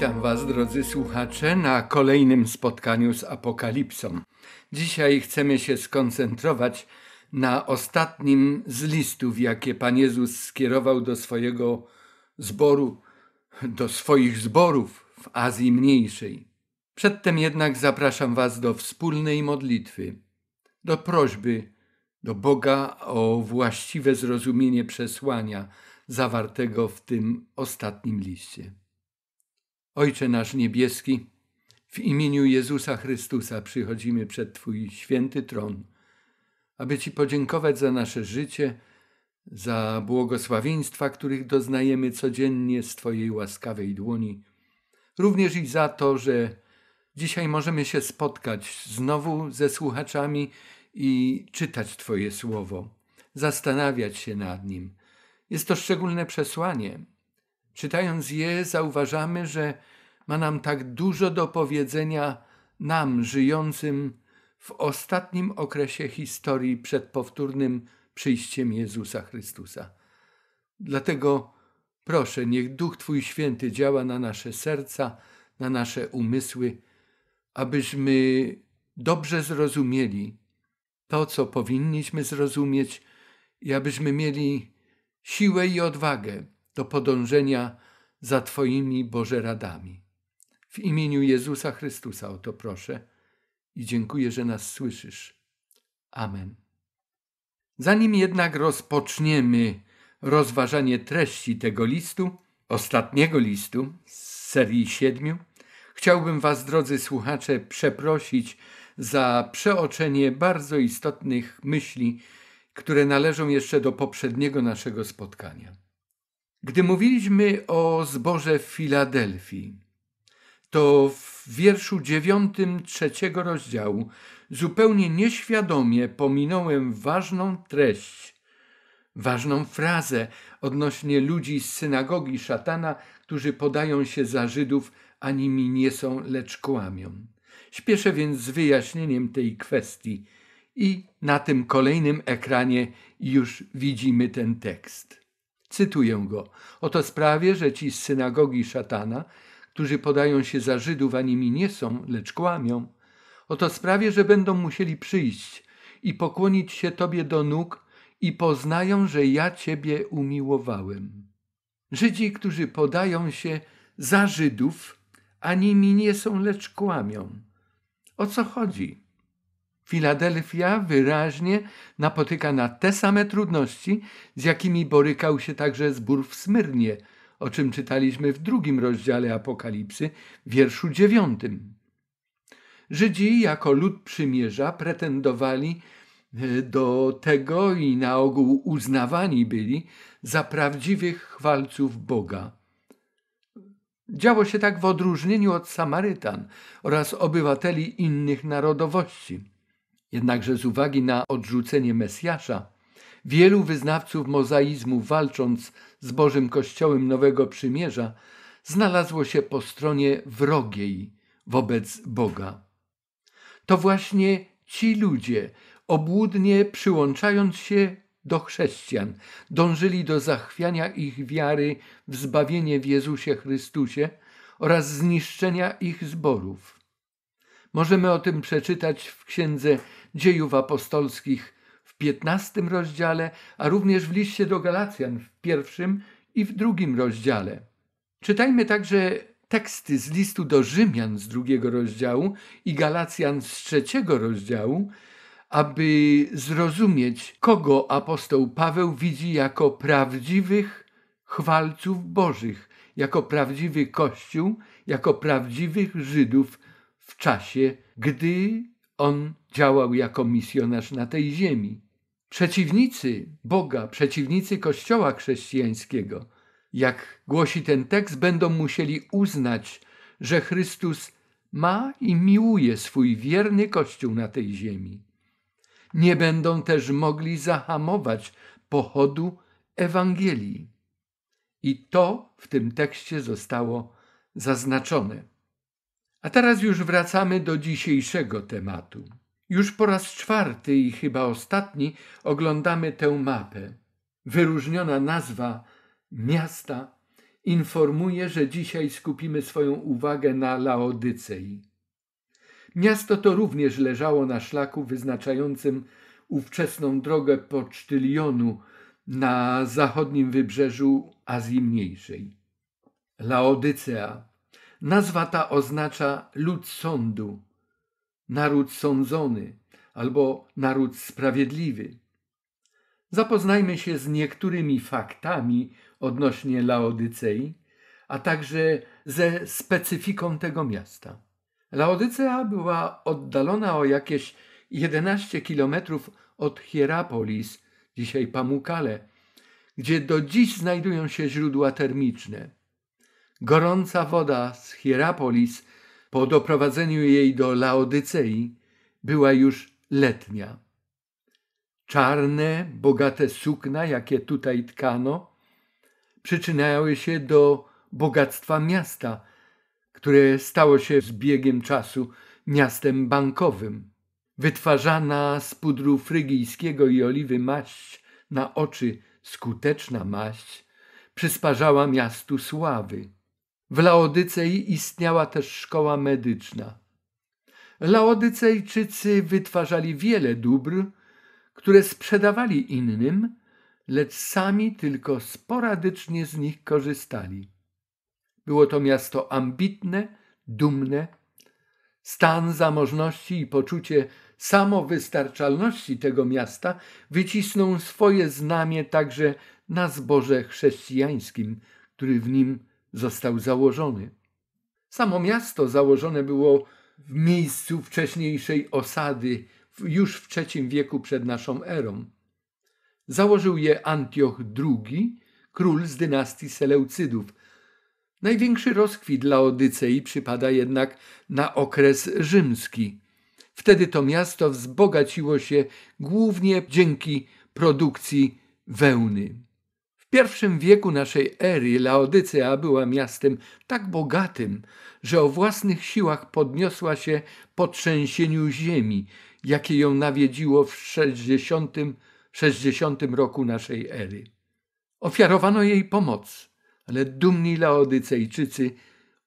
Witam Was, drodzy słuchacze, na kolejnym spotkaniu z Apokalipsą. Dzisiaj chcemy się skoncentrować na ostatnim z listów, jakie Pan Jezus skierował do swojego zboru, do swoich zborów w Azji Mniejszej. Przedtem jednak zapraszam Was do wspólnej modlitwy, do prośby do Boga o właściwe zrozumienie przesłania zawartego w tym ostatnim liście. Ojcze nasz niebieski, w imieniu Jezusa Chrystusa przychodzimy przed Twój święty tron, aby Ci podziękować za nasze życie, za błogosławieństwa, których doznajemy codziennie z Twojej łaskawej dłoni, również i za to, że dzisiaj możemy się spotkać znowu ze słuchaczami i czytać Twoje słowo, zastanawiać się nad nim. Jest to szczególne przesłanie, Czytając je, zauważamy, że ma nam tak dużo do powiedzenia nam, żyjącym w ostatnim okresie historii przed powtórnym przyjściem Jezusa Chrystusa. Dlatego proszę, niech Duch Twój Święty działa na nasze serca, na nasze umysły, abyśmy dobrze zrozumieli to, co powinniśmy zrozumieć, i abyśmy mieli siłę i odwagę do podążenia za Twoimi Boże radami. W imieniu Jezusa Chrystusa o to proszę i dziękuję, że nas słyszysz. Amen. Zanim jednak rozpoczniemy rozważanie treści tego listu, ostatniego listu z serii siedmiu, chciałbym Was, drodzy słuchacze, przeprosić za przeoczenie bardzo istotnych myśli, które należą jeszcze do poprzedniego naszego spotkania. Gdy mówiliśmy o zborze w Filadelfii, to w wierszu dziewiątym trzeciego rozdziału zupełnie nieświadomie pominąłem ważną treść, ważną frazę odnośnie ludzi z synagogi szatana, którzy podają się za Żydów, a nimi nie są, lecz kłamią. Śpieszę więc z wyjaśnieniem tej kwestii i na tym kolejnym ekranie już widzimy ten tekst. Cytuję go. Oto sprawie, że ci z synagogi szatana, którzy podają się za Żydów, a nimi nie są, lecz kłamią. Oto sprawie, że będą musieli przyjść i pokłonić się Tobie do nóg i poznają, że ja Ciebie umiłowałem. Żydzi, którzy podają się za Żydów, a nimi nie są, lecz kłamią. O co chodzi? Filadelfia wyraźnie napotyka na te same trudności, z jakimi borykał się także zbór w Smyrnie, o czym czytaliśmy w drugim rozdziale Apokalipsy, wierszu dziewiątym. Żydzi jako lud przymierza pretendowali e, do tego i na ogół uznawani byli za prawdziwych chwalców Boga. Działo się tak w odróżnieniu od Samarytan oraz obywateli innych narodowości. Jednakże z uwagi na odrzucenie Mesjasza, wielu wyznawców mozaizmu walcząc z Bożym Kościołem Nowego Przymierza znalazło się po stronie wrogiej wobec Boga. To właśnie ci ludzie, obłudnie przyłączając się do chrześcijan, dążyli do zachwiania ich wiary w zbawienie w Jezusie Chrystusie oraz zniszczenia ich zborów. Możemy o tym przeczytać w księdze dziejów apostolskich w piętnastym rozdziale, a również w liście do Galacjan w pierwszym i w drugim rozdziale. Czytajmy także teksty z listu do Rzymian z drugiego rozdziału i Galacjan z trzeciego rozdziału, aby zrozumieć, kogo apostoł Paweł widzi jako prawdziwych chwalców Bożych, jako prawdziwy Kościół, jako prawdziwych Żydów w czasie, gdy on działał jako misjonarz na tej ziemi. Przeciwnicy Boga, przeciwnicy Kościoła chrześcijańskiego, jak głosi ten tekst, będą musieli uznać, że Chrystus ma i miłuje swój wierny Kościół na tej ziemi. Nie będą też mogli zahamować pochodu Ewangelii. I to w tym tekście zostało zaznaczone. A teraz już wracamy do dzisiejszego tematu. Już po raz czwarty i chyba ostatni oglądamy tę mapę. Wyróżniona nazwa miasta informuje, że dzisiaj skupimy swoją uwagę na Laodycei. Miasto to również leżało na szlaku wyznaczającym ówczesną drogę pocztylionu na zachodnim wybrzeżu Azji Mniejszej. Laodycea Nazwa ta oznacza lud sądu, naród sądzony albo naród sprawiedliwy. Zapoznajmy się z niektórymi faktami odnośnie Laodycei, a także ze specyfiką tego miasta. Laodycea była oddalona o jakieś 11 kilometrów od Hierapolis, dzisiaj Pamukale, gdzie do dziś znajdują się źródła termiczne. Gorąca woda z Hierapolis po doprowadzeniu jej do Laodycei była już letnia. Czarne, bogate sukna, jakie tutaj tkano, przyczyniały się do bogactwa miasta, które stało się z biegiem czasu miastem bankowym. Wytwarzana z pudru frygijskiego i oliwy maść na oczy skuteczna maść przysparzała miastu sławy. W Laodycei istniała też szkoła medyczna. Laodycejczycy wytwarzali wiele dóbr, które sprzedawali innym, lecz sami tylko sporadycznie z nich korzystali. Było to miasto ambitne, dumne. Stan zamożności i poczucie samowystarczalności tego miasta wycisnął swoje znamie także na zboże chrześcijańskim, który w nim został założony. Samo miasto założone było w miejscu wcześniejszej osady już w III wieku przed naszą erą. Założył je Antioch II, król z dynastii Seleucydów. Największy rozkwit dla Odycei przypada jednak na okres rzymski. Wtedy to miasto wzbogaciło się głównie dzięki produkcji wełny pierwszym wieku naszej ery Laodycea była miastem tak bogatym, że o własnych siłach podniosła się po trzęsieniu ziemi, jakie ją nawiedziło w 60, 60 roku naszej ery. Ofiarowano jej pomoc, ale dumni Laodycejczycy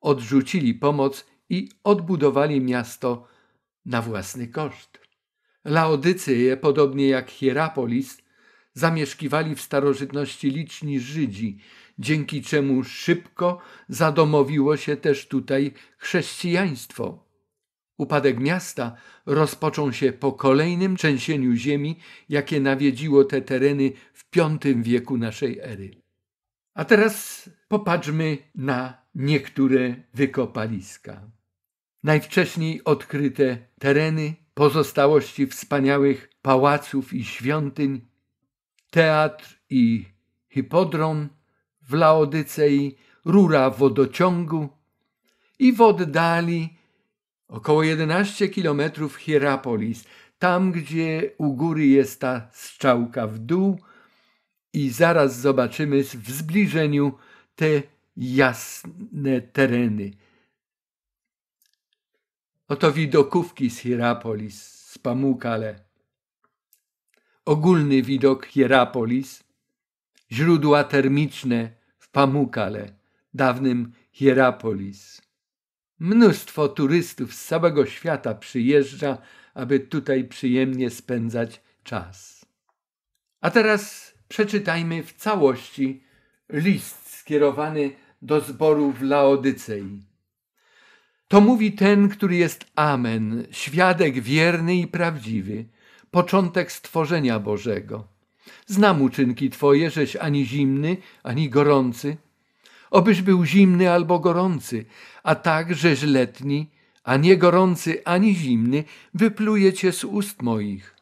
odrzucili pomoc i odbudowali miasto na własny koszt. Laodyceje, podobnie jak Hierapolis, zamieszkiwali w starożytności liczni Żydzi, dzięki czemu szybko zadomowiło się też tutaj chrześcijaństwo. Upadek miasta rozpoczął się po kolejnym trzęsieniu ziemi, jakie nawiedziło te tereny w V wieku naszej ery. A teraz popatrzmy na niektóre wykopaliska. Najwcześniej odkryte tereny, pozostałości wspaniałych pałaców i świątyń teatr i hipodrom w Laodycei, rura wodociągu i w oddali około 11 kilometrów Hierapolis, tam gdzie u góry jest ta strzałka w dół i zaraz zobaczymy w zbliżeniu te jasne tereny. Oto widokówki z Hierapolis, z Pamukale ogólny widok Hierapolis, źródła termiczne w Pamukale, dawnym Hierapolis. Mnóstwo turystów z całego świata przyjeżdża, aby tutaj przyjemnie spędzać czas. A teraz przeczytajmy w całości list skierowany do zboru w Laodycei. To mówi ten, który jest Amen, świadek wierny i prawdziwy – początek stworzenia Bożego. Znam uczynki Twoje, żeś ani zimny, ani gorący. Obyś był zimny albo gorący, a tak, żeś letni, a nie gorący, ani zimny, wypluje Cię z ust moich.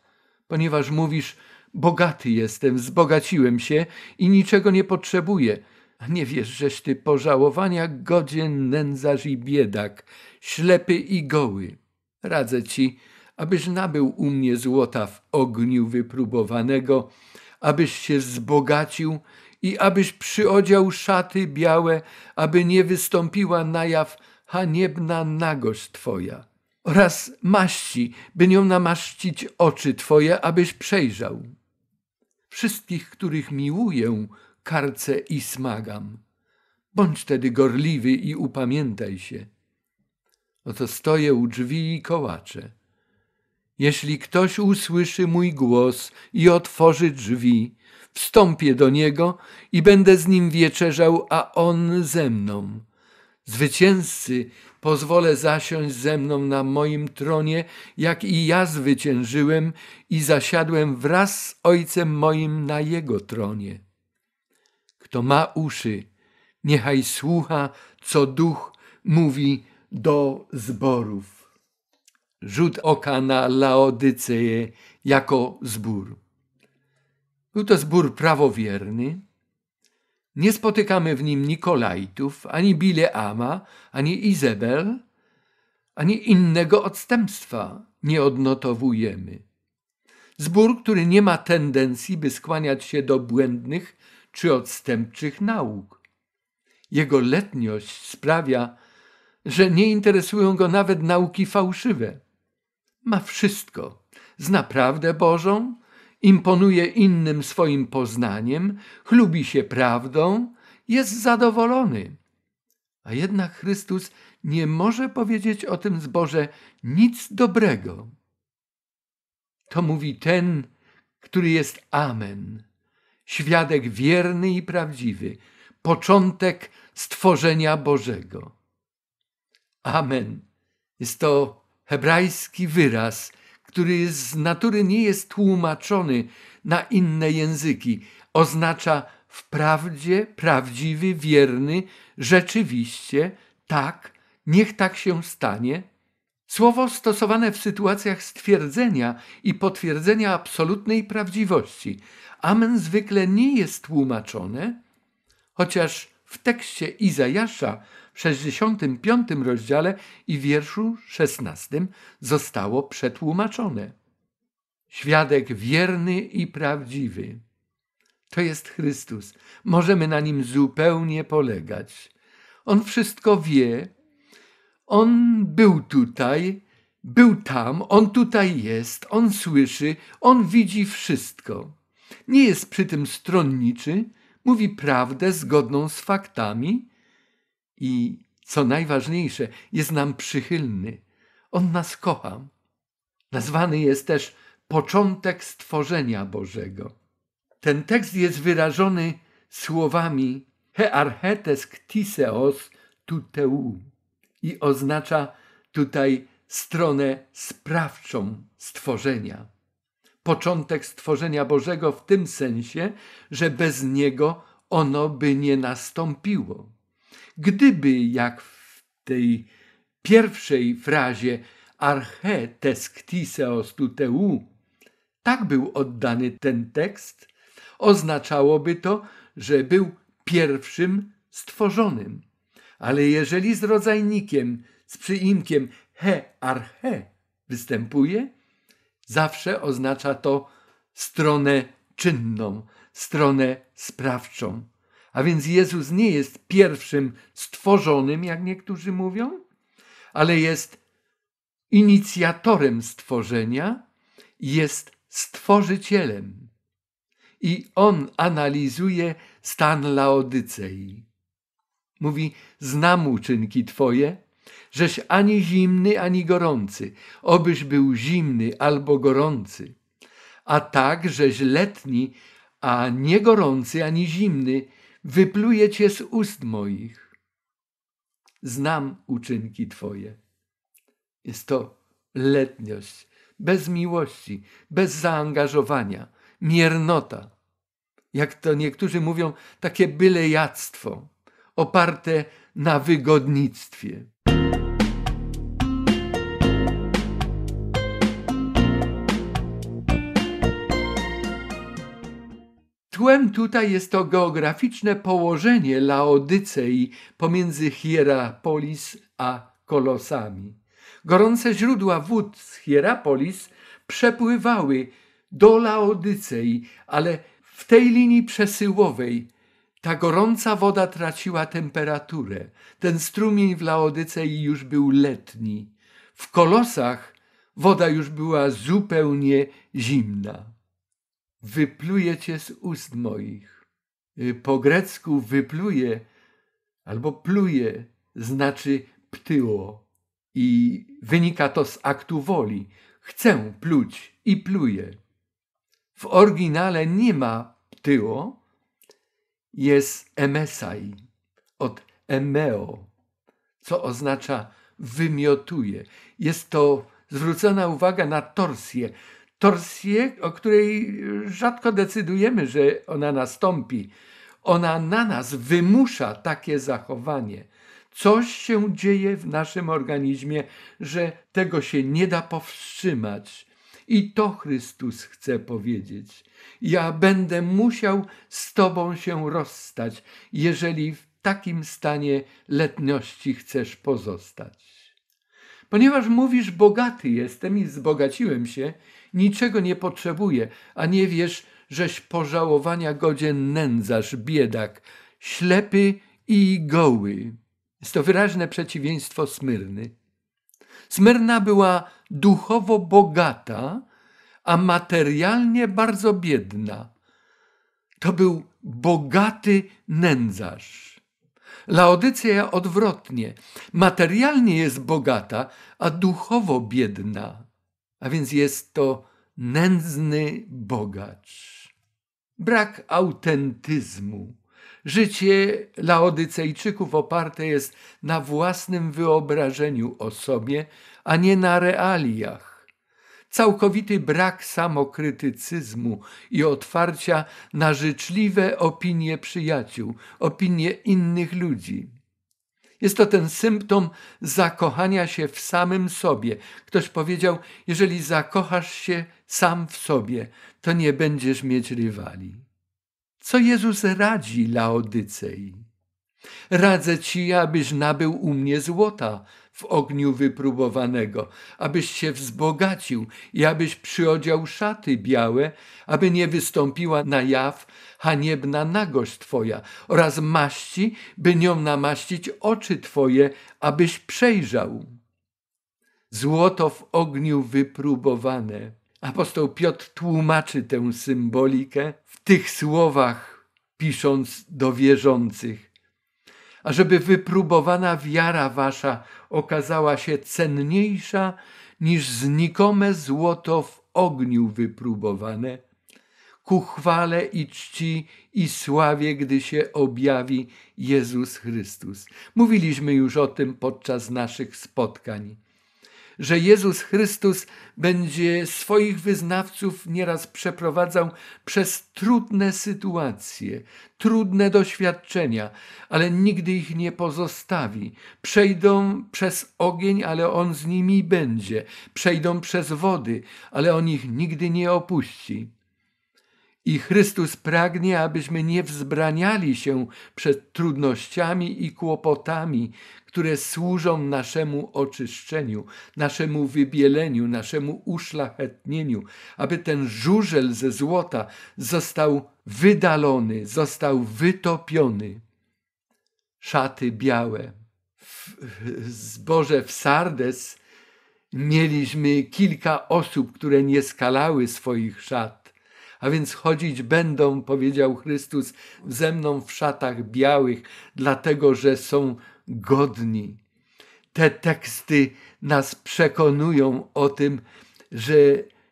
Ponieważ mówisz, bogaty jestem, zbogaciłem się i niczego nie potrzebuję, a nie wiesz, żeś Ty pożałowania godzien nędzarz i biedak, ślepy i goły. Radzę Ci, abyś nabył u mnie złota w ogniu wypróbowanego, abyś się zbogacił i abyś przyodział szaty białe, aby nie wystąpiła na jaw haniebna nagość Twoja, oraz maści, by nią namaścić oczy Twoje, abyś przejrzał. Wszystkich, których miłuję, karcę i smagam. Bądź tedy gorliwy i upamiętaj się. Oto stoję u drzwi i kołaczę. Jeśli ktoś usłyszy mój głos i otworzy drzwi, wstąpię do niego i będę z nim wieczerzał, a on ze mną. Zwycięzcy pozwolę zasiąść ze mną na moim tronie, jak i ja zwyciężyłem i zasiadłem wraz z Ojcem moim na jego tronie. Kto ma uszy, niechaj słucha, co duch mówi do zborów rzut oka na Laodyceję jako zbór. Był to zbór prawowierny. Nie spotykamy w nim Nikolajtów, ani Bileama, ani Izabel, ani innego odstępstwa nie odnotowujemy. Zbór, który nie ma tendencji, by skłaniać się do błędnych czy odstępczych nauk. Jego letniość sprawia, że nie interesują go nawet nauki fałszywe. Ma wszystko. Zna prawdę Bożą, imponuje innym swoim poznaniem, chlubi się prawdą, jest zadowolony. A jednak Chrystus nie może powiedzieć o tym zborze nic dobrego. To mówi ten, który jest Amen, świadek wierny i prawdziwy, początek stworzenia Bożego. Amen. Jest to hebrajski wyraz, który z natury nie jest tłumaczony na inne języki, oznacza wprawdzie prawdziwy, wierny, rzeczywiście, tak, niech tak się stanie. Słowo stosowane w sytuacjach stwierdzenia i potwierdzenia absolutnej prawdziwości. Amen zwykle nie jest tłumaczone, chociaż w tekście Izajasza w 65 rozdziale i wierszu 16 zostało przetłumaczone. Świadek wierny i prawdziwy. To jest Chrystus. Możemy na nim zupełnie polegać. On wszystko wie. On był tutaj, był tam, on tutaj jest, on słyszy, on widzi wszystko. Nie jest przy tym stronniczy, mówi prawdę zgodną z faktami i, co najważniejsze, jest nam przychylny. On nas kocha. Nazwany jest też początek stworzenia Bożego. Ten tekst jest wyrażony słowami hearchetes ktiseos tuteu i oznacza tutaj stronę sprawczą stworzenia. Początek stworzenia Bożego w tym sensie, że bez niego ono by nie nastąpiło. Gdyby, jak w tej pierwszej frazie arche tesktiseos tuteu, tak był oddany ten tekst, oznaczałoby to, że był pierwszym stworzonym. Ale jeżeli z rodzajnikiem, z przyimkiem he arche występuje, zawsze oznacza to stronę czynną, stronę sprawczą. A więc Jezus nie jest pierwszym stworzonym, jak niektórzy mówią, ale jest inicjatorem stworzenia, jest stworzycielem. I on analizuje stan Laodycei. Mówi: Znam uczynki Twoje, żeś ani zimny, ani gorący, obyś był zimny albo gorący, a tak, żeś letni, a nie gorący, ani zimny, wypluje cię z ust moich. Znam uczynki Twoje. Jest to letniość, bez miłości, bez zaangażowania, miernota. Jak to niektórzy mówią, takie bylejactwo, oparte na wygodnictwie. Tłem tutaj jest to geograficzne położenie Laodycei pomiędzy Hierapolis a Kolosami. Gorące źródła wód z Hierapolis przepływały do Laodycei, ale w tej linii przesyłowej ta gorąca woda traciła temperaturę. Ten strumień w Laodycei już był letni. W Kolosach woda już była zupełnie zimna wypluje cię z ust moich. Y, po grecku wypluje albo pluje znaczy ptyło i wynika to z aktu woli. Chcę pluć i pluję. W oryginale nie ma ptyło, jest emesai od emeo, co oznacza wymiotuje. Jest to zwrócona uwaga na torsję, torsję, o której rzadko decydujemy, że ona nastąpi. Ona na nas wymusza takie zachowanie. Coś się dzieje w naszym organizmie, że tego się nie da powstrzymać. I to Chrystus chce powiedzieć. Ja będę musiał z Tobą się rozstać, jeżeli w takim stanie letności chcesz pozostać. Ponieważ mówisz, bogaty jestem i zbogaciłem się, niczego nie potrzebuje, a nie wiesz, żeś pożałowania godzien nędzarz, biedak, ślepy i goły. Jest to wyraźne przeciwieństwo Smyrny. Smyrna była duchowo bogata, a materialnie bardzo biedna. To był bogaty nędzarz. Laodycja odwrotnie. Materialnie jest bogata, a duchowo biedna a więc jest to nędzny bogacz. Brak autentyzmu. Życie Laodycejczyków oparte jest na własnym wyobrażeniu o sobie, a nie na realiach. Całkowity brak samokrytycyzmu i otwarcia na życzliwe opinie przyjaciół, opinie innych ludzi. Jest to ten symptom zakochania się w samym sobie. Ktoś powiedział: Jeżeli zakochasz się sam w sobie, to nie będziesz mieć rywali. Co Jezus radzi Laodycei? Radzę ci, abyś nabył u mnie złota w ogniu wypróbowanego, abyś się wzbogacił i abyś przyodział szaty białe, aby nie wystąpiła na jaw haniebna nagość twoja oraz maści, by nią namaścić oczy twoje, abyś przejrzał. Złoto w ogniu wypróbowane. Apostoł Piotr tłumaczy tę symbolikę w tych słowach, pisząc do wierzących ażeby wypróbowana wiara wasza okazała się cenniejsza niż znikome złoto w ogniu wypróbowane, ku chwale i czci i sławie, gdy się objawi Jezus Chrystus. Mówiliśmy już o tym podczas naszych spotkań że Jezus Chrystus będzie swoich wyznawców nieraz przeprowadzał przez trudne sytuacje, trudne doświadczenia, ale nigdy ich nie pozostawi. Przejdą przez ogień, ale On z nimi będzie. Przejdą przez wody, ale On ich nigdy nie opuści. I Chrystus pragnie, abyśmy nie wzbraniali się przed trudnościami i kłopotami, które służą naszemu oczyszczeniu, naszemu wybieleniu, naszemu uszlachetnieniu, aby ten żużel ze złota został wydalony, został wytopiony. Szaty białe. Zboże w Sardes mieliśmy kilka osób, które nie skalały swoich szat. A więc chodzić będą, powiedział Chrystus, ze mną w szatach białych, dlatego że są godni. Te teksty nas przekonują o tym, że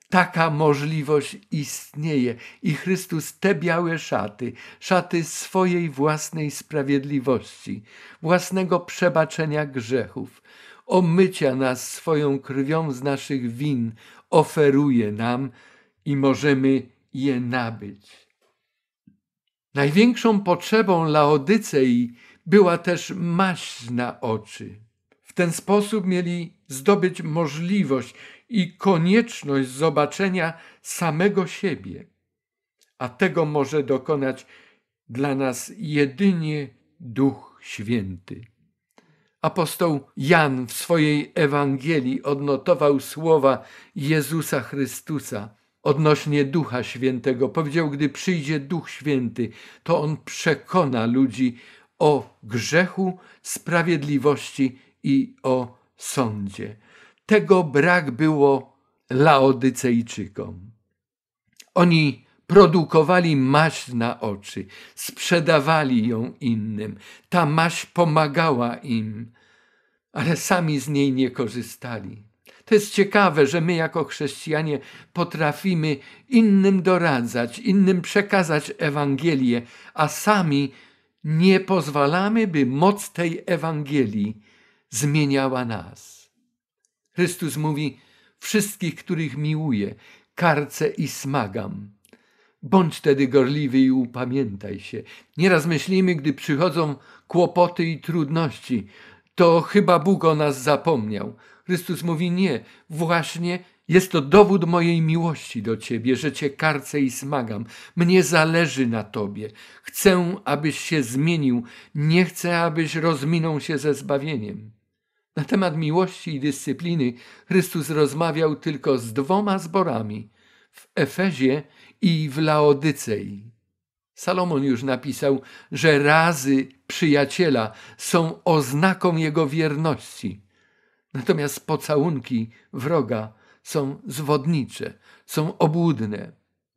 taka możliwość istnieje i Chrystus te białe szaty, szaty swojej własnej sprawiedliwości, własnego przebaczenia grzechów, omycia nas swoją krwią z naszych win, oferuje nam i możemy je nabyć. Największą potrzebą Laodycei była też maść na oczy. W ten sposób mieli zdobyć możliwość i konieczność zobaczenia samego siebie. A tego może dokonać dla nas jedynie Duch Święty. Apostoł Jan w swojej Ewangelii odnotował słowa Jezusa Chrystusa odnośnie Ducha Świętego. Powiedział, gdy przyjdzie Duch Święty, to on przekona ludzi o grzechu, sprawiedliwości i o sądzie. Tego brak było Laodycejczykom. Oni produkowali maść na oczy, sprzedawali ją innym. Ta maść pomagała im, ale sami z niej nie korzystali. To jest ciekawe, że my jako chrześcijanie potrafimy innym doradzać, innym przekazać Ewangelię, a sami nie pozwalamy, by moc tej Ewangelii zmieniała nas. Chrystus mówi: Wszystkich, których miłuję, karcę i smagam. Bądź tedy gorliwy i upamiętaj się. Nieraz myślimy, gdy przychodzą kłopoty i trudności, to chyba Bóg o nas zapomniał. Chrystus mówi: Nie, właśnie jest to dowód mojej miłości do Ciebie, że Cię karcę i smagam. Mnie zależy na Tobie. Chcę, abyś się zmienił. Nie chcę, abyś rozminął się ze zbawieniem. Na temat miłości i dyscypliny Chrystus rozmawiał tylko z dwoma zborami w Efezie i w Laodycei. Salomon już napisał, że razy przyjaciela są oznaką jego wierności, natomiast pocałunki wroga są zwodnicze, są obłudne.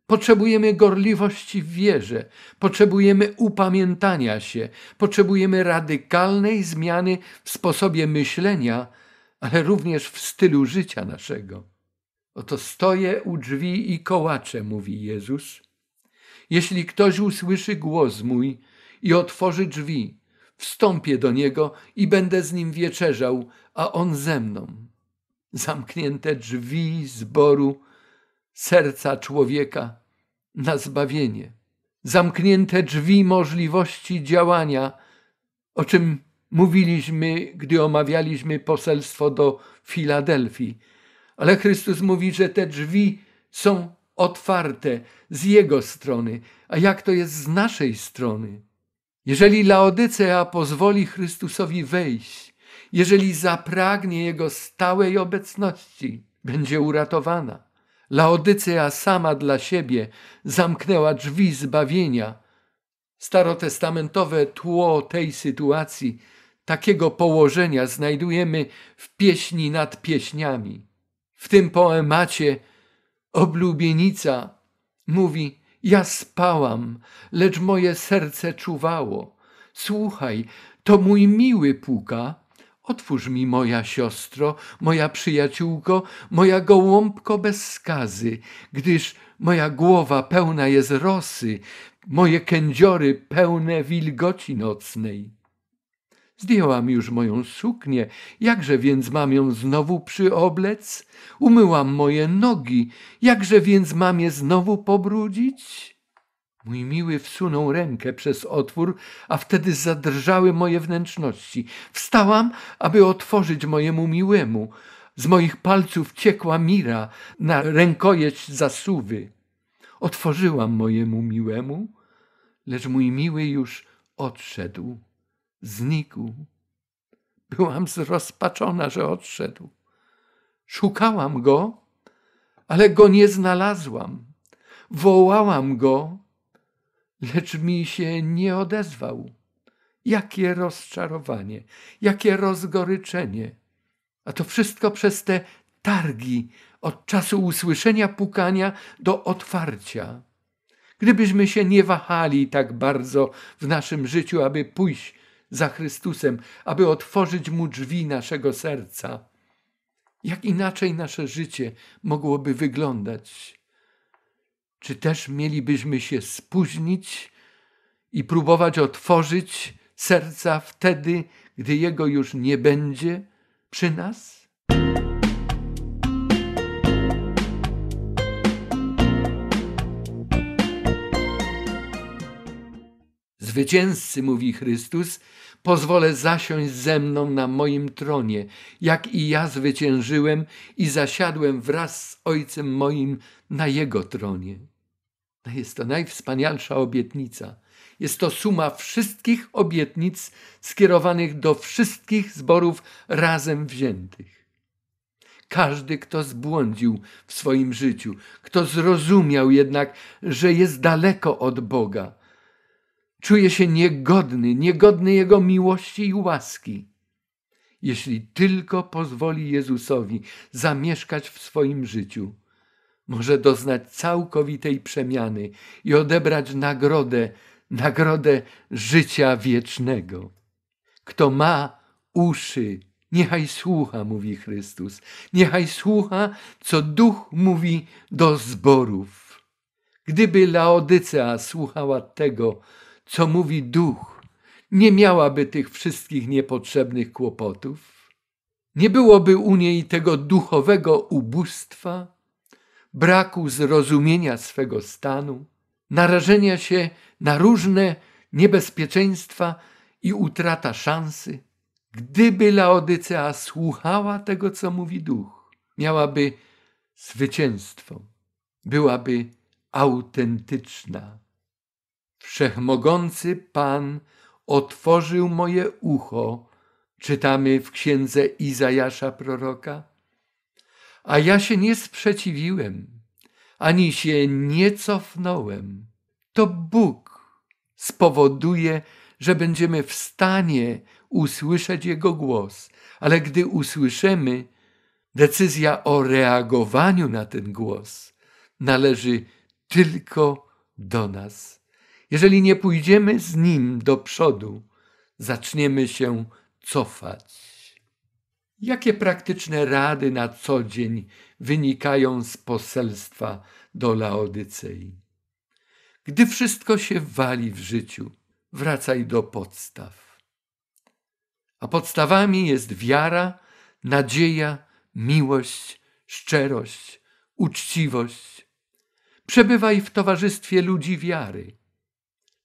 Potrzebujemy gorliwości w wierze, potrzebujemy upamiętania się, potrzebujemy radykalnej zmiany w sposobie myślenia, ale również w stylu życia naszego. Oto stoję u drzwi i kołaczę, mówi Jezus. Jeśli ktoś usłyszy głos mój i otworzy drzwi, wstąpię do niego i będę z nim wieczerzał, a on ze mną zamknięte drzwi zboru serca człowieka na zbawienie, zamknięte drzwi możliwości działania, o czym mówiliśmy, gdy omawialiśmy poselstwo do Filadelfii. Ale Chrystus mówi, że te drzwi są otwarte z Jego strony. A jak to jest z naszej strony? Jeżeli Laodycea pozwoli Chrystusowi wejść, jeżeli zapragnie Jego stałej obecności, będzie uratowana. Laodycea sama dla siebie zamknęła drzwi zbawienia. Starotestamentowe tło tej sytuacji, takiego położenia znajdujemy w pieśni nad pieśniami. W tym poemacie oblubienica mówi: Ja spałam, lecz moje serce czuwało. Słuchaj, to mój miły puka, Otwórz mi, moja siostro, moja przyjaciółko, moja gołąbko bez skazy, gdyż moja głowa pełna jest rosy, moje kędziory pełne wilgoci nocnej. Zdjęłam już moją suknię, jakże więc mam ją znowu przyoblec? Umyłam moje nogi, jakże więc mam je znowu pobrudzić? Mój miły wsunął rękę przez otwór, a wtedy zadrżały moje wnętrzności. Wstałam, aby otworzyć mojemu miłemu. Z moich palców ciekła mira na rękojeść zasuwy. Otworzyłam mojemu miłemu, lecz mój miły już odszedł, znikł. Byłam zrozpaczona, że odszedł. Szukałam go, ale go nie znalazłam. Wołałam go, lecz mi się nie odezwał. Jakie rozczarowanie, jakie rozgoryczenie. A to wszystko przez te targi od czasu usłyszenia pukania do otwarcia. Gdybyśmy się nie wahali tak bardzo w naszym życiu, aby pójść za Chrystusem, aby otworzyć mu drzwi naszego serca, jak inaczej nasze życie mogłoby wyglądać? Czy też mielibyśmy się spóźnić i próbować otworzyć serca wtedy, gdy Jego już nie będzie przy nas? Zwycięzcy, mówi Chrystus, pozwolę zasiąść ze mną na moim tronie, jak i ja zwyciężyłem i zasiadłem wraz z Ojcem moim na Jego tronie. Jest to najwspanialsza obietnica. Jest to suma wszystkich obietnic skierowanych do wszystkich zborów razem wziętych. Każdy, kto zbłądził w swoim życiu, kto zrozumiał jednak, że jest daleko od Boga, czuje się niegodny, niegodny Jego miłości i łaski. Jeśli tylko pozwoli Jezusowi zamieszkać w swoim życiu, może doznać całkowitej przemiany i odebrać nagrodę, nagrodę życia wiecznego. Kto ma uszy, niechaj słucha, mówi Chrystus, niechaj słucha, co duch mówi do zborów. Gdyby Laodycea słuchała tego, co mówi duch, nie miałaby tych wszystkich niepotrzebnych kłopotów. Nie byłoby u niej tego duchowego ubóstwa, braku zrozumienia swego stanu, narażenia się na różne niebezpieczeństwa i utrata szansy. Gdyby Laodycea słuchała tego, co mówi duch, miałaby zwycięstwo, byłaby autentyczna. Wszechmogący Pan otworzył moje ucho, czytamy w księdze Izajasza proroka, a ja się nie sprzeciwiłem, ani się nie cofnąłem. To Bóg spowoduje, że będziemy w stanie usłyszeć Jego głos, ale gdy usłyszymy, decyzja o reagowaniu na ten głos należy tylko do nas. Jeżeli nie pójdziemy z Nim do przodu, zaczniemy się cofać. Jakie praktyczne rady na co dzień wynikają z poselstwa do Laodycei? Gdy wszystko się wali w życiu, wracaj do podstaw. A podstawami jest wiara, nadzieja, miłość, szczerość, uczciwość. Przebywaj w towarzystwie ludzi wiary.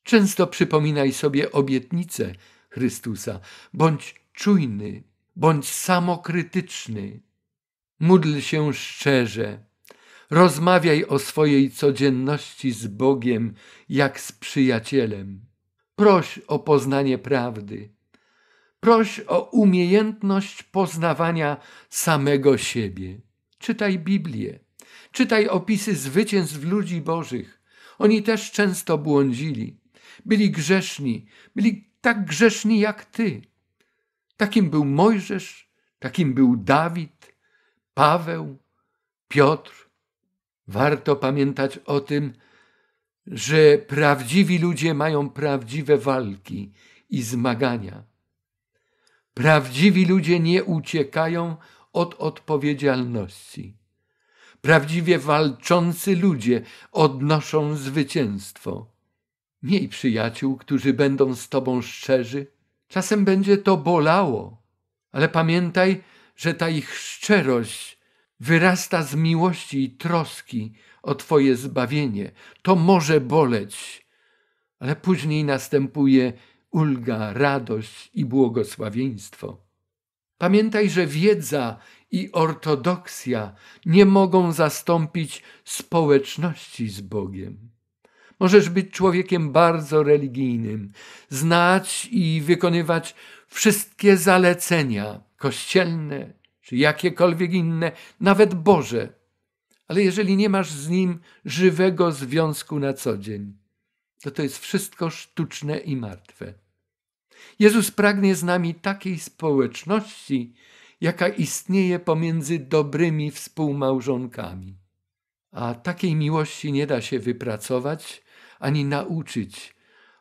Często przypominaj sobie obietnice Chrystusa, bądź czujny bądź samokrytyczny. Módl się szczerze. Rozmawiaj o swojej codzienności z Bogiem jak z przyjacielem. Proś o poznanie prawdy. Proś o umiejętność poznawania samego siebie. Czytaj Biblię. Czytaj opisy zwycięstw ludzi Bożych. Oni też często błądzili. Byli grzeszni, byli tak grzeszni jak ty. Takim był Mojżesz, takim był Dawid, Paweł, Piotr. Warto pamiętać o tym, że prawdziwi ludzie mają prawdziwe walki i zmagania. Prawdziwi ludzie nie uciekają od odpowiedzialności. Prawdziwie walczący ludzie odnoszą zwycięstwo. Miej przyjaciół, którzy będą z Tobą szczerzy, Czasem będzie to bolało, ale pamiętaj, że ta ich szczerość wyrasta z miłości i troski o Twoje zbawienie. To może boleć, ale później następuje ulga, radość i błogosławieństwo. Pamiętaj, że wiedza i ortodoksja nie mogą zastąpić społeczności z Bogiem. Możesz być człowiekiem bardzo religijnym, znać i wykonywać wszystkie zalecenia kościelne czy jakiekolwiek inne, nawet Boże. Ale jeżeli nie masz z nim żywego związku na co dzień, to to jest wszystko sztuczne i martwe. Jezus pragnie z nami takiej społeczności, jaka istnieje pomiędzy dobrymi współmałżonkami. A takiej miłości nie da się wypracować ani nauczyć.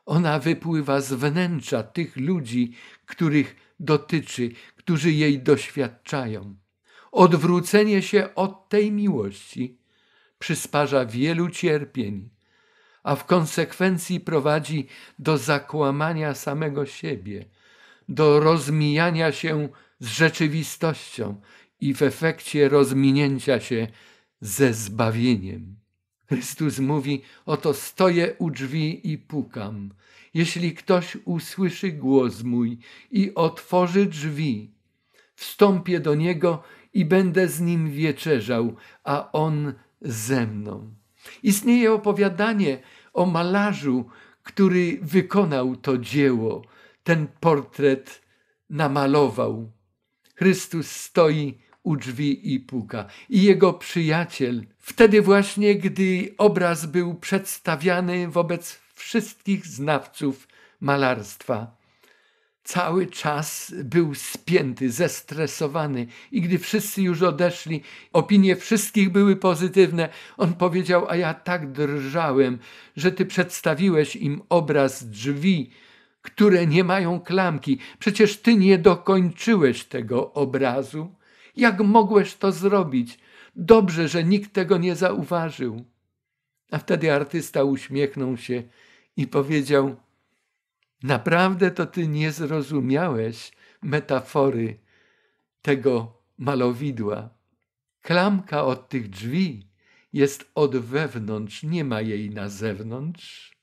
Ona wypływa z wnętrza tych ludzi, których dotyczy, którzy jej doświadczają. Odwrócenie się od tej miłości przysparza wielu cierpień, a w konsekwencji prowadzi do zakłamania samego siebie, do rozmijania się z rzeczywistością i w efekcie rozminięcia się ze zbawieniem. Chrystus mówi: Oto stoję u drzwi i pukam. Jeśli ktoś usłyszy głos mój i otworzy drzwi, wstąpię do niego i będę z nim wieczerzał, a on ze mną. Istnieje opowiadanie o malarzu, który wykonał to dzieło, ten portret namalował. Chrystus stoi u drzwi i puka. I jego przyjaciel, wtedy właśnie, gdy obraz był przedstawiany wobec wszystkich znawców malarstwa, cały czas był spięty, zestresowany i gdy wszyscy już odeszli, opinie wszystkich były pozytywne, on powiedział, a ja tak drżałem, że ty przedstawiłeś im obraz drzwi, które nie mają klamki. Przecież ty nie dokończyłeś tego obrazu. Jak mogłeś to zrobić? Dobrze, że nikt tego nie zauważył. A wtedy artysta uśmiechnął się i powiedział: Naprawdę to ty nie zrozumiałeś metafory tego malowidła. Klamka od tych drzwi jest od wewnątrz, nie ma jej na zewnątrz.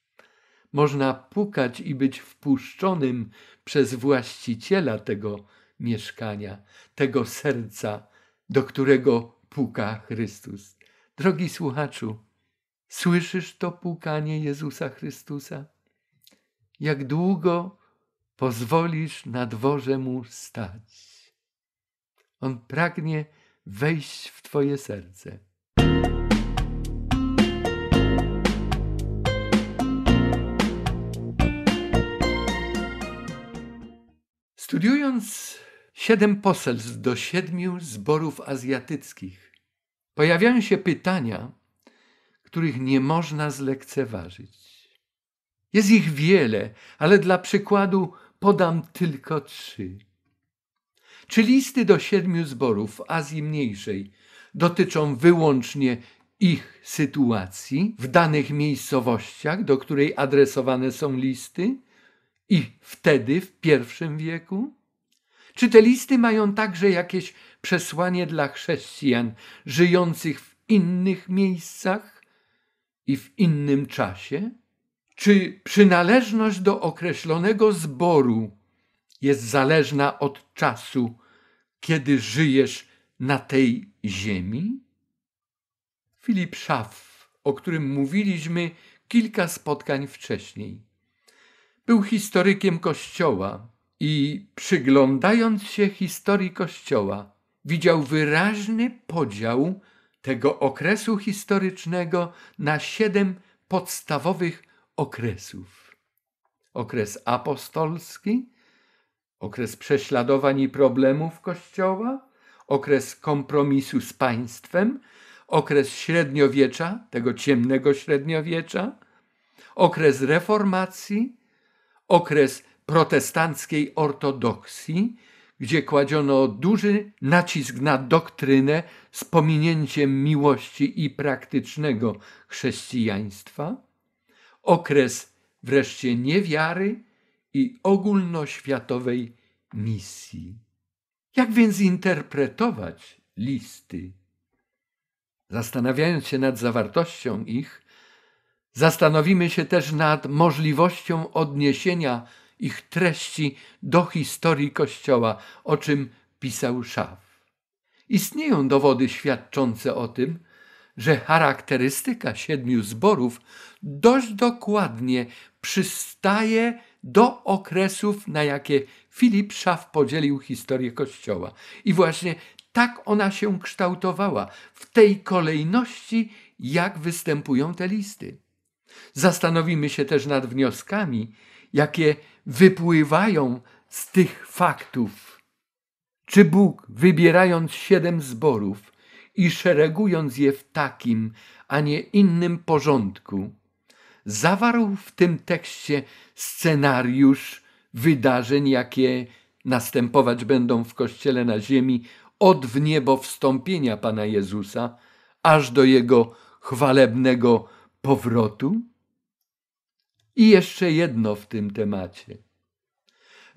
Można pukać i być wpuszczonym przez właściciela tego mieszkania, tego serca, do którego puka Chrystus. Drogi słuchaczu, słyszysz to pukanie Jezusa Chrystusa? Jak długo pozwolisz na dworze mu stać? On pragnie wejść w Twoje serce. Studiując siedem poselstw do siedmiu zborów azjatyckich, pojawiają się pytania, których nie można zlekceważyć. Jest ich wiele, ale dla przykładu podam tylko trzy. Czy listy do siedmiu zborów w Azji Mniejszej dotyczą wyłącznie ich sytuacji w danych miejscowościach, do której adresowane są listy? i wtedy w pierwszym wieku? Czy te listy mają także jakieś przesłanie dla chrześcijan żyjących w innych miejscach i w innym czasie? Czy przynależność do określonego zboru jest zależna od czasu, kiedy żyjesz na tej ziemi? Filip Szaf, o którym mówiliśmy kilka spotkań wcześniej, był historykiem Kościoła i przyglądając się historii Kościoła, widział wyraźny podział tego okresu historycznego na siedem podstawowych okresów. Okres apostolski, okres prześladowań i problemów Kościoła, okres kompromisu z państwem, okres średniowiecza, tego ciemnego średniowiecza, okres reformacji, okres protestanckiej ortodoksji, gdzie kładziono duży nacisk na doktrynę z pominięciem miłości i praktycznego chrześcijaństwa, okres wreszcie niewiary i ogólnoświatowej misji. Jak więc interpretować listy? Zastanawiając się nad zawartością ich, Zastanowimy się też nad możliwością odniesienia ich treści do historii Kościoła, o czym pisał Szaf. Istnieją dowody świadczące o tym, że charakterystyka siedmiu zborów dość dokładnie przystaje do okresów, na jakie Filip Szaf podzielił historię Kościoła. I właśnie tak ona się kształtowała, w tej kolejności, jak występują te listy. Zastanowimy się też nad wnioskami, jakie wypływają z tych faktów. Czy Bóg, wybierając siedem zborów i szeregując je w takim, a nie innym porządku, zawarł w tym tekście scenariusz wydarzeń, jakie następować będą w Kościele na ziemi od w niebo wstąpienia Pana Jezusa, aż do Jego chwalebnego powrotu? I jeszcze jedno w tym temacie.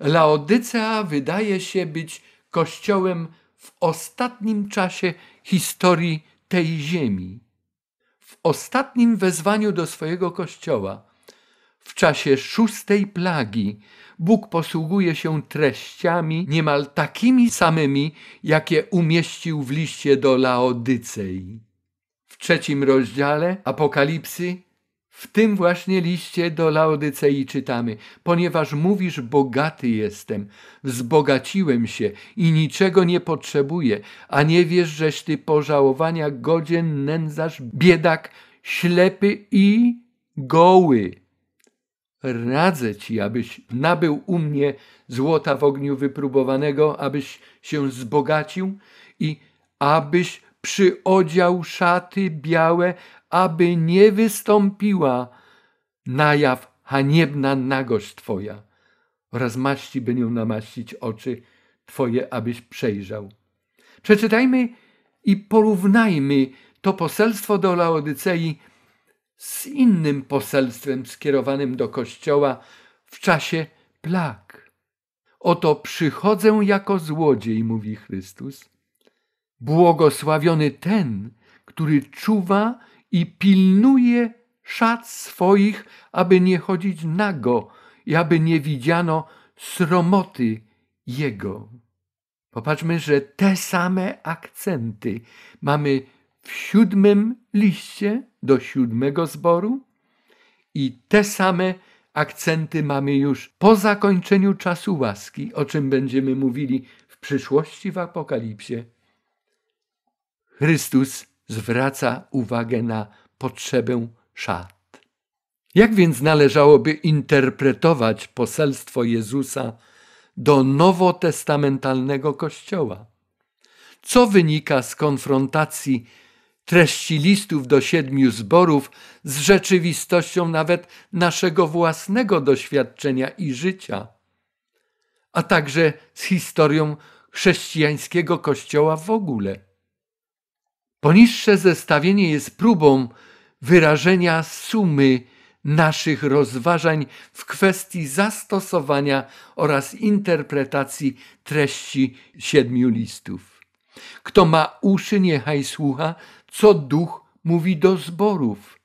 Laodycea wydaje się być kościołem w ostatnim czasie historii tej ziemi. W ostatnim wezwaniu do swojego kościoła, w czasie szóstej plagi, Bóg posługuje się treściami niemal takimi samymi, jakie umieścił w liście do Laodycei w trzecim rozdziale Apokalipsy, w tym właśnie liście do Laodycei czytamy: Ponieważ mówisz, bogaty jestem, wzbogaciłem się i niczego nie potrzebuję, a nie wiesz, żeś ty pożałowania godzien, nędzarz, biedak, ślepy i goły. Radzę ci, abyś nabył u mnie złota w ogniu wypróbowanego, abyś się zbogacił i abyś przyodział szaty białe, aby nie wystąpiła na jaw haniebna nagość Twoja oraz maści nią namaścić oczy Twoje, abyś przejrzał. Przeczytajmy i porównajmy to poselstwo do Laodycei z innym poselstwem skierowanym do Kościoła w czasie plag. Oto przychodzę jako złodziej, mówi Chrystus. Błogosławiony ten, który czuwa i pilnuje szat swoich, aby nie chodzić nago i aby nie widziano sromoty jego. Popatrzmy, że te same akcenty mamy w siódmym liście do siódmego zboru i te same akcenty mamy już po zakończeniu czasu łaski, o czym będziemy mówili w przyszłości w Apokalipsie. Chrystus zwraca uwagę na potrzebę szat. Jak więc należałoby interpretować poselstwo Jezusa do nowotestamentalnego Kościoła? Co wynika z konfrontacji treści listów do siedmiu zborów z rzeczywistością nawet naszego własnego doświadczenia i życia, a także z historią chrześcijańskiego Kościoła w ogóle? Poniższe zestawienie jest próbą wyrażenia sumy naszych rozważań w kwestii zastosowania oraz interpretacji treści siedmiu listów. Kto ma uszy, niechaj słucha, co duch mówi do zborów.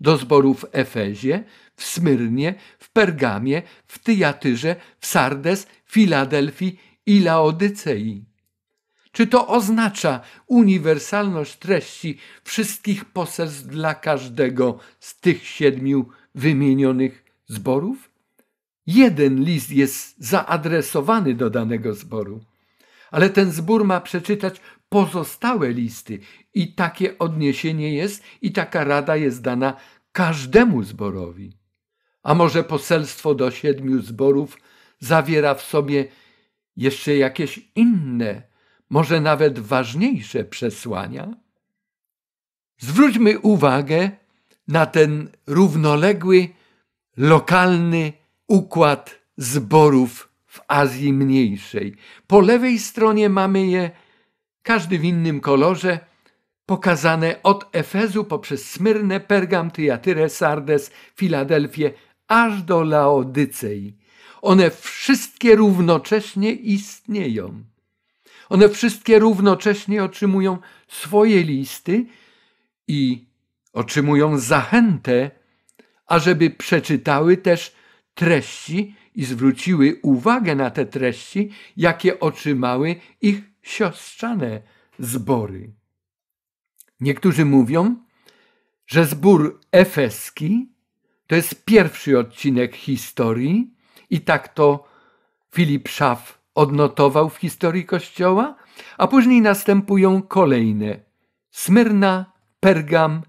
Do zborów w Efezie, w Smyrnie, w Pergamie, w Tyjatyrze, w Sardes, Filadelfii i Laodycei. Czy to oznacza uniwersalność treści wszystkich poselstw dla każdego z tych siedmiu wymienionych zborów? Jeden list jest zaadresowany do danego zboru, ale ten zbór ma przeczytać pozostałe listy i takie odniesienie jest i taka rada jest dana każdemu zborowi. A może poselstwo do siedmiu zborów zawiera w sobie jeszcze jakieś inne może nawet ważniejsze przesłania? Zwróćmy uwagę na ten równoległy, lokalny układ zborów w Azji Mniejszej. Po lewej stronie mamy je, każdy w innym kolorze, pokazane od Efezu poprzez Smyrne, Pergam, Tyjatyrę, Sardes, Filadelfię, aż do Laodycei. One wszystkie równocześnie istnieją. One wszystkie równocześnie otrzymują swoje listy i otrzymują zachętę, ażeby przeczytały też treści i zwróciły uwagę na te treści, jakie otrzymały ich siostrzane zbory. Niektórzy mówią, że zbór efeski to jest pierwszy odcinek historii i tak to Filip Szaf odnotował w historii Kościoła, a później następują kolejne: Smyrna, Pergam,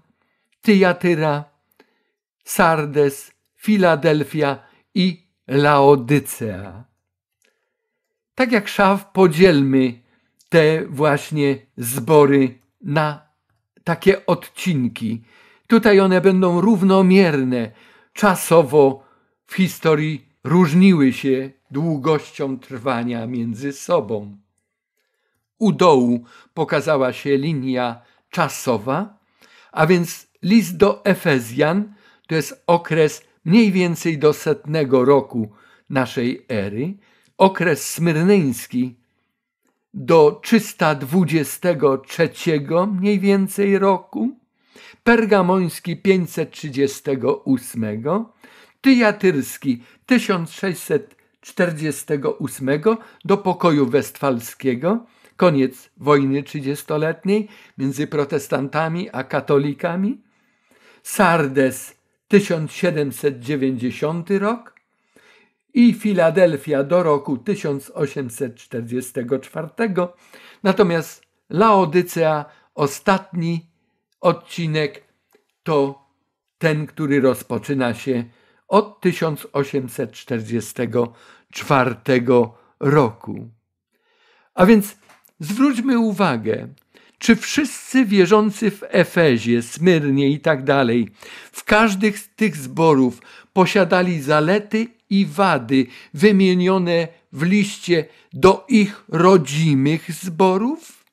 Tyjatyra, Sardes, Filadelfia i Laodycea. Tak jak szaf, podzielmy te właśnie zbory na takie odcinki. Tutaj one będą równomierne, czasowo w historii różniły się długością trwania między sobą. U dołu pokazała się linia czasowa, a więc list do Efezjan to jest okres mniej więcej do setnego roku naszej ery, okres smyrnyński do 323 mniej więcej roku, pergamoński 538, tyjatyrski 1600 48 do pokoju westfalskiego, koniec wojny trzydziestoletniej między protestantami a katolikami, Sardes 1790 rok i Filadelfia do roku 1844, natomiast Laodycea ostatni odcinek to ten, który rozpoczyna się od 1844 roku. A więc zwróćmy uwagę, czy wszyscy wierzący w Efezie, Smyrnie i tak dalej, w każdych z tych zborów posiadali zalety i wady wymienione w liście do ich rodzimych zborów?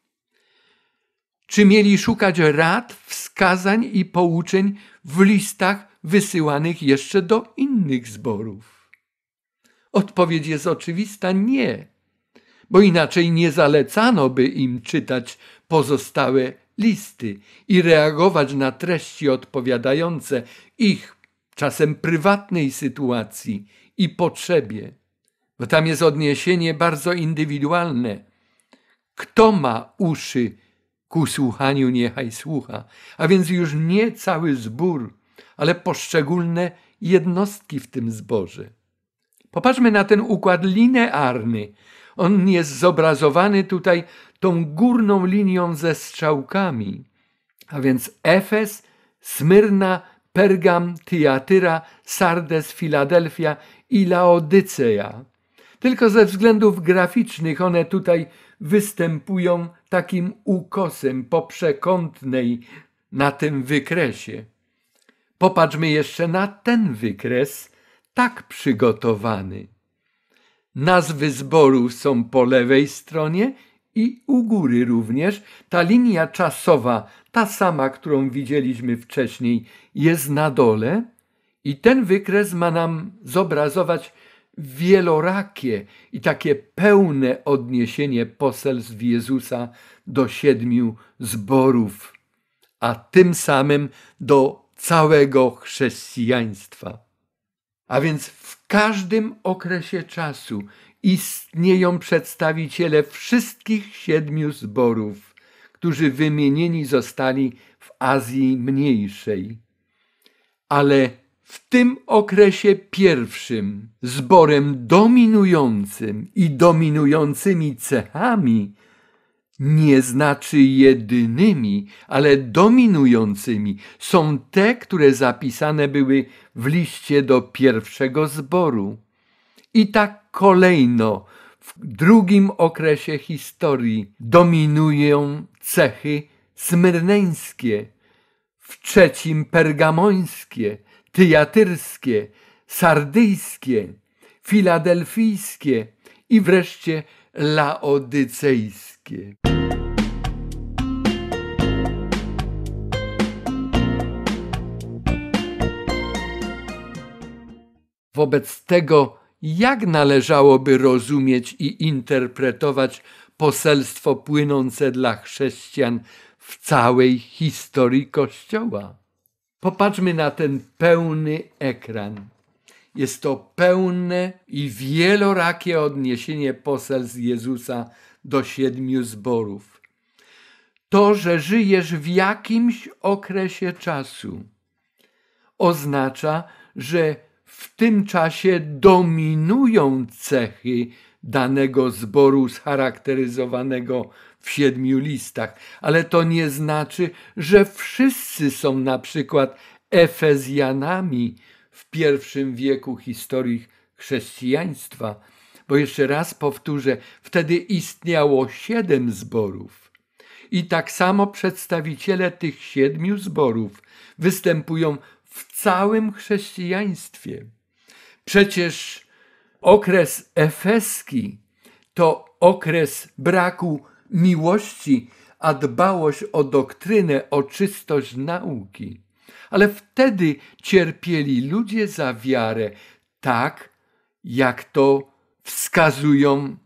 Czy mieli szukać rad, wskazań i pouczeń w listach wysyłanych jeszcze do innych zborów? Odpowiedź jest oczywista nie, bo inaczej nie zalecano by im czytać pozostałe listy i reagować na treści odpowiadające ich czasem prywatnej sytuacji i potrzebie, bo tam jest odniesienie bardzo indywidualne. Kto ma uszy ku słuchaniu, niechaj słucha, a więc już nie cały zbór, ale poszczególne jednostki w tym zboże. Popatrzmy na ten układ linearny. On jest zobrazowany tutaj tą górną linią ze strzałkami, a więc Efes, Smyrna, Pergam, Tiatyra, Sardes, Filadelfia i Laodycea. Tylko ze względów graficznych one tutaj występują takim ukosem po przekątnej na tym wykresie. Popatrzmy jeszcze na ten wykres, tak przygotowany. Nazwy zborów są po lewej stronie i u góry również. Ta linia czasowa, ta sama, którą widzieliśmy wcześniej, jest na dole i ten wykres ma nam zobrazować wielorakie i takie pełne odniesienie poselstw Jezusa do siedmiu zborów, a tym samym do całego chrześcijaństwa. A więc w każdym okresie czasu istnieją przedstawiciele wszystkich siedmiu zborów, którzy wymienieni zostali w Azji Mniejszej. Ale w tym okresie pierwszym zborem dominującym i dominującymi cechami nie znaczy jedynymi, ale dominującymi, są te, które zapisane były w liście do pierwszego zboru. I tak kolejno w drugim okresie historii dominują cechy smyrneńskie, w trzecim pergamońskie, tyjatyrskie, sardyjskie, filadelfijskie i wreszcie laodycejskie. wobec tego, jak należałoby rozumieć i interpretować poselstwo płynące dla chrześcijan w całej historii Kościoła. Popatrzmy na ten pełny ekran. Jest to pełne i wielorakie odniesienie z Jezusa do siedmiu zborów. To, że żyjesz w jakimś okresie czasu, oznacza, że w tym czasie dominują cechy danego zboru scharakteryzowanego w siedmiu listach, ale to nie znaczy, że wszyscy są na przykład Efezjanami w pierwszym wieku historii chrześcijaństwa, bo jeszcze raz powtórzę, wtedy istniało siedem zborów. I tak samo przedstawiciele tych siedmiu zborów występują w całym chrześcijaństwie. Przecież okres efeski to okres braku miłości, a dbałość o doktrynę, o czystość nauki. Ale wtedy cierpieli ludzie za wiarę, tak jak to wskazują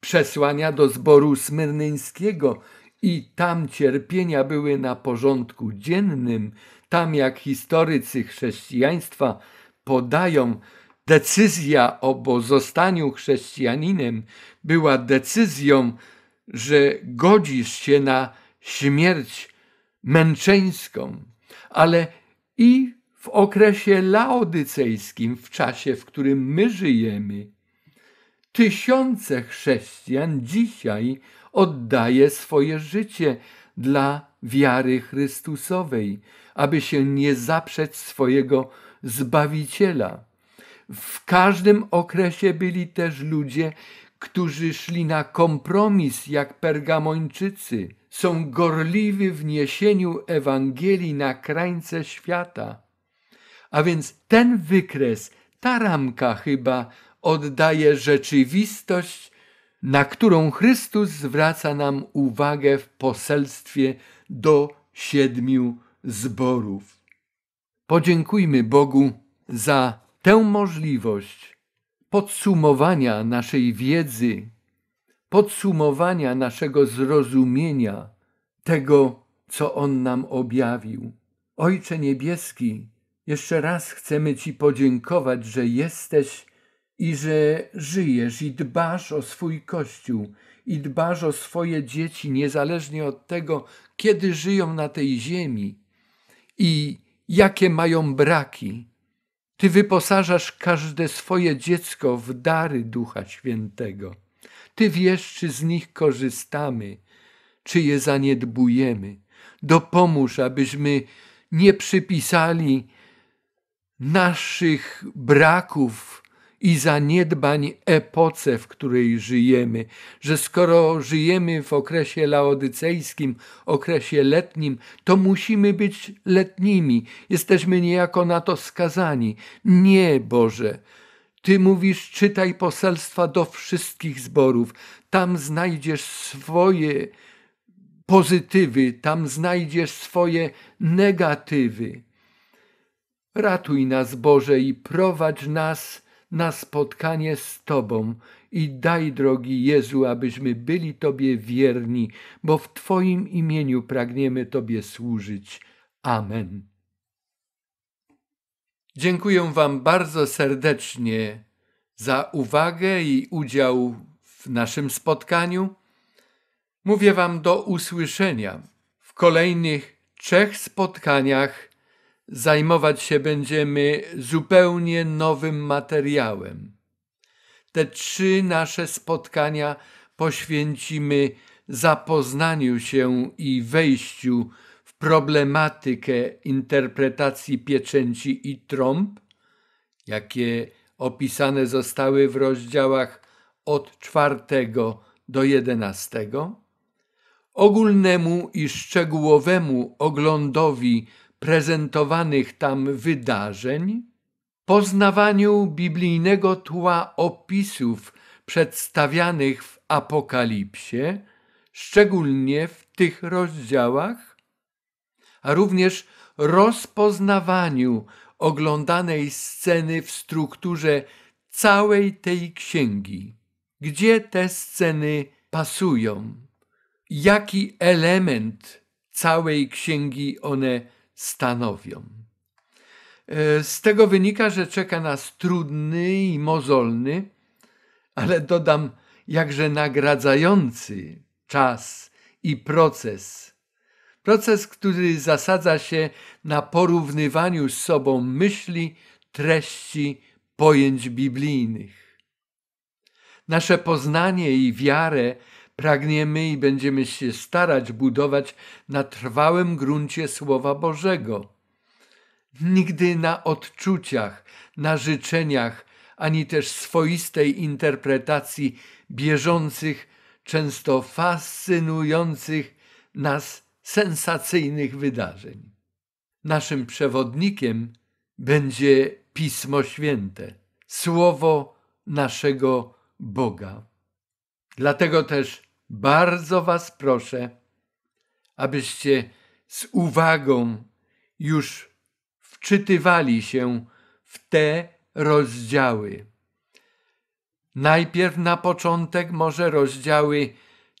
przesłania do zboru smyrnyńskiego i tam cierpienia były na porządku dziennym, tam jak historycy chrześcijaństwa podają, decyzja o pozostaniu chrześcijaninem była decyzją, że godzisz się na śmierć męczeńską, ale i w okresie laodycejskim, w czasie, w którym my żyjemy, tysiące chrześcijan dzisiaj oddaje swoje życie dla wiary Chrystusowej, aby się nie zaprzeć swojego Zbawiciela. W każdym okresie byli też ludzie, którzy szli na kompromis jak pergamończycy, są gorliwi w niesieniu Ewangelii na krańce świata. A więc ten wykres, ta ramka chyba oddaje rzeczywistość na którą Chrystus zwraca nam uwagę w poselstwie do siedmiu zborów. Podziękujmy Bogu za tę możliwość podsumowania naszej wiedzy, podsumowania naszego zrozumienia tego, co On nam objawił. Ojcze Niebieski, jeszcze raz chcemy Ci podziękować, że jesteś i że żyjesz i dbasz o swój Kościół i dbasz o swoje dzieci, niezależnie od tego, kiedy żyją na tej ziemi i jakie mają braki. Ty wyposażasz każde swoje dziecko w dary Ducha Świętego. Ty wiesz, czy z nich korzystamy, czy je zaniedbujemy. Dopomóż, abyśmy nie przypisali naszych braków, i zaniedbań epoce, w której żyjemy, że skoro żyjemy w okresie laodycejskim, okresie letnim, to musimy być letnimi, jesteśmy niejako na to skazani. Nie, Boże. Ty mówisz, czytaj poselstwa do wszystkich zborów, tam znajdziesz swoje pozytywy, tam znajdziesz swoje negatywy. Ratuj nas, Boże, i prowadź nas na spotkanie z Tobą i daj, drogi Jezu, abyśmy byli Tobie wierni, bo w Twoim imieniu pragniemy Tobie służyć. Amen. Dziękuję Wam bardzo serdecznie za uwagę i udział w naszym spotkaniu. Mówię Wam do usłyszenia w kolejnych trzech spotkaniach zajmować się będziemy zupełnie nowym materiałem. Te trzy nasze spotkania poświęcimy zapoznaniu się i wejściu w problematykę interpretacji pieczęci i trąb, jakie opisane zostały w rozdziałach od czwartego do jedenastego, ogólnemu i szczegółowemu oglądowi prezentowanych tam wydarzeń, poznawaniu biblijnego tła opisów przedstawianych w Apokalipsie, szczególnie w tych rozdziałach, a również rozpoznawaniu oglądanej sceny w strukturze całej tej księgi. Gdzie te sceny pasują? Jaki element całej księgi one stanowią. E, z tego wynika, że czeka nas trudny i mozolny, ale dodam, jakże nagradzający czas i proces. Proces, który zasadza się na porównywaniu z sobą myśli, treści, pojęć biblijnych. Nasze poznanie i wiarę Pragniemy i będziemy się starać budować na trwałym gruncie Słowa Bożego. Nigdy na odczuciach, na życzeniach, ani też swoistej interpretacji bieżących, często fascynujących nas sensacyjnych wydarzeń. Naszym przewodnikiem będzie Pismo Święte, Słowo naszego Boga. Dlatego też bardzo Was proszę, abyście z uwagą już wczytywali się w te rozdziały. Najpierw na początek może rozdziały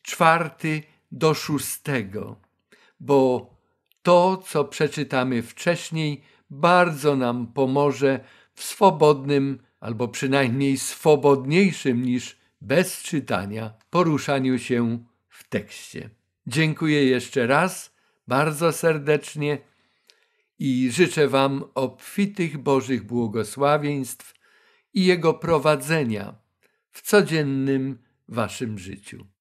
czwarty do szóstego, bo to, co przeczytamy wcześniej, bardzo nam pomoże w swobodnym albo przynajmniej swobodniejszym niż bez czytania, poruszaniu się w tekście. Dziękuję jeszcze raz bardzo serdecznie i życzę Wam obfitych Bożych błogosławieństw i Jego prowadzenia w codziennym Waszym życiu.